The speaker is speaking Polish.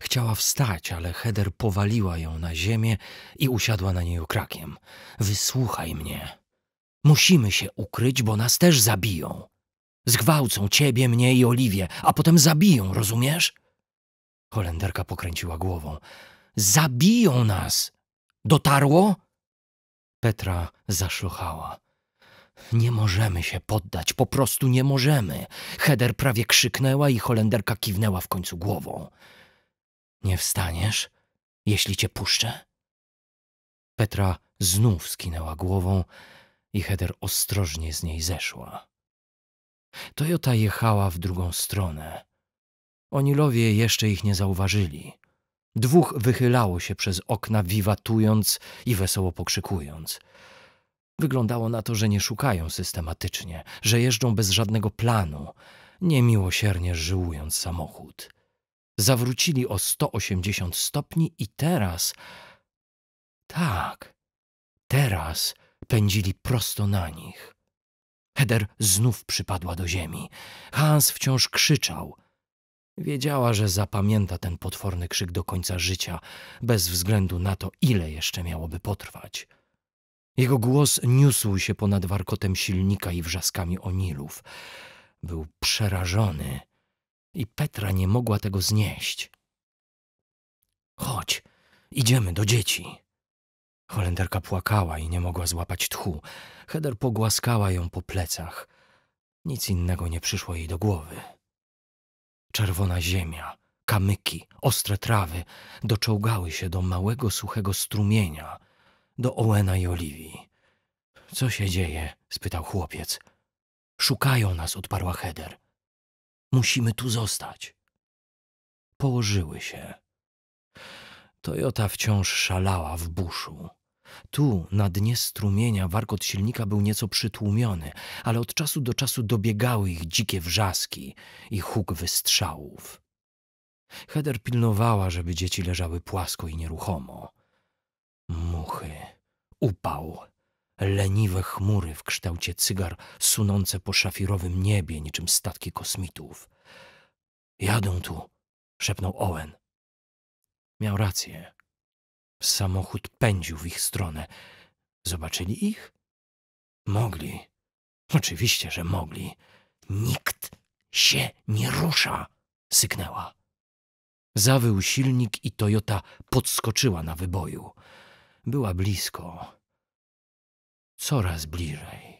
Chciała wstać, ale Heder powaliła ją na ziemię i usiadła na niej okrakiem. Wysłuchaj mnie. Musimy się ukryć, bo nas też zabiją. Zgwałcą ciebie, mnie i Oliwie, a potem zabiją, rozumiesz? Holenderka pokręciła głową. Zabiją nas! Dotarło? Petra zaszlochała. Nie możemy się poddać, po prostu nie możemy. Heder prawie krzyknęła i Holenderka kiwnęła w końcu głową. Nie wstaniesz, jeśli cię puszczę? Petra znów skinęła głową i Heder ostrożnie z niej zeszła. Toyota jechała w drugą stronę. Onilowie jeszcze ich nie zauważyli. Dwóch wychylało się przez okna, wiwatując i wesoło pokrzykując. Wyglądało na to, że nie szukają systematycznie, że jeżdżą bez żadnego planu, niemiłosiernie żyłując samochód zawrócili o 180 stopni i teraz, tak, teraz pędzili prosto na nich. Heder znów przypadła do ziemi. Hans wciąż krzyczał. Wiedziała, że zapamięta ten potworny krzyk do końca życia, bez względu na to, ile jeszcze miałoby potrwać. Jego głos niósł się ponad warkotem silnika i wrzaskami onilów. Był przerażony i Petra nie mogła tego znieść. Chodź, idziemy do dzieci. Holenderka płakała i nie mogła złapać tchu. Heder pogłaskała ją po plecach. Nic innego nie przyszło jej do głowy. Czerwona ziemia, kamyki, ostre trawy doczołgały się do małego, suchego strumienia, do Owena i Oliwii. Co się dzieje? spytał chłopiec. Szukają nas, odparła Heder. Musimy tu zostać. Położyły się. Toyota wciąż szalała w buszu. Tu, na dnie strumienia, warkot silnika był nieco przytłumiony, ale od czasu do czasu dobiegały ich dzikie wrzaski i huk wystrzałów. Heder pilnowała, żeby dzieci leżały płasko i nieruchomo. Muchy, upał, leniwe chmury w kształcie cygar sunące po szafirowym niebie niczym statki kosmitów. Jadą tu, szepnął Owen. Miał rację. Samochód pędził w ich stronę. Zobaczyli ich? Mogli. Oczywiście, że mogli. Nikt się nie rusza, syknęła. Zawył silnik i Toyota podskoczyła na wyboju. Była blisko coraz bliżej.